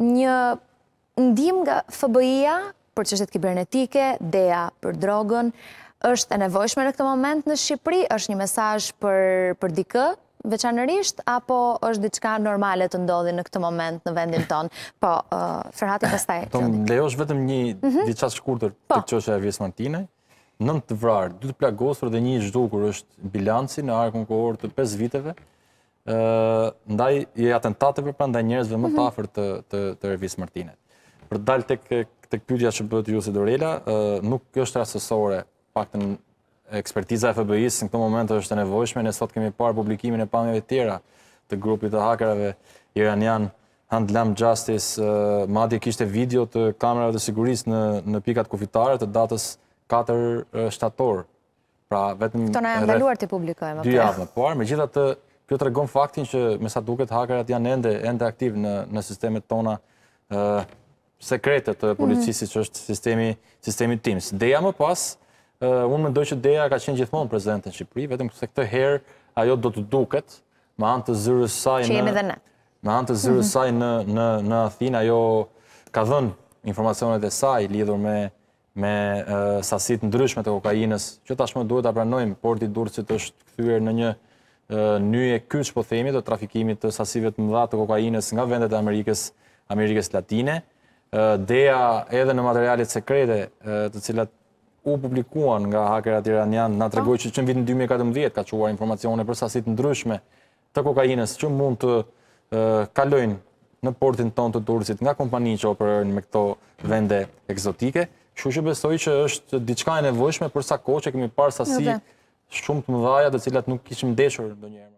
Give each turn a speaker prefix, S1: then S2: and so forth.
S1: një ndim nga FBI-a për qështet kibernetike, DEA për drogën, është e nevojshme në këtë moment në Shqipëri, është një mesaj për dikë, veçanërisht, apo është diçka normalet të ndodhi në këtë moment në vendin tonë? Po, uh, Ferhati, pëstaj. Tom, po,
S2: lejo është vetëm një mhm. diçat shkurëtër të qështë po. e avjes në tine. Nëmë të vrarë, dy të plagosur dhe një zhdukur është bilanci në arkën kohorë të 5 viteve, ndaj i atentate për ndaj njerëzve më tafër mhm. të, të, të Revis Martinet. Për dalë të këtë pyrja që bëtë ju si Dorela, nuk është rasësore paktën ekspertiza e FBI-së në këtë moment është e nevojshme, ne sot kemi parë publikimin e pamjeve tjera të grupit të hakerave iranian Hand Justice, madje kishte video të kamerave të sigurisë në, në pikat kufitare të datës 4 shtator. Pra vetëm... Këto në e ndaluar
S1: të publikojmë. Dy javë
S2: me gjitha të Kjo të regon faktin që me sa duket hakerat janë ende, ende aktiv në, në sistemet tona e, sekrete të policisit që mhm. është sistemi, sistemi Teams. Deja më pas, unë më ndoj që Deja ka qenë gjithmonë prezidentin Shqipëri, vetëm këse këtë herë ajo do të duket, me antë të zyrës saj në... Me mhm. saj në, në, në Athina, ajo ka dhënë informacionet e saj lidhur me me uh, sasit ndryshme të kokainës, që tashmë duhet të pranojmë, porti durësit është këthyre në një një kyç po themi të trafikimit të sasive të mëdha të kokainës nga vendet e Amerikës, Amerikës Latine. Deja edhe në materialet sekrete të cilat u publikuan nga hakerat iranian na tregoi që në vitin 2014 ka çuar informacione për sasi të ndryshme të kokainës që mund të kalojnë në portin ton të Durrësit nga kompaninë që operojnë me këto vende eksotike. Kështu që besoj që është diçka e nevojshme për sa kohë që kemi parë sasi shumë të mëdhaja dhe cilat nuk kishim deshur ndonjëherë.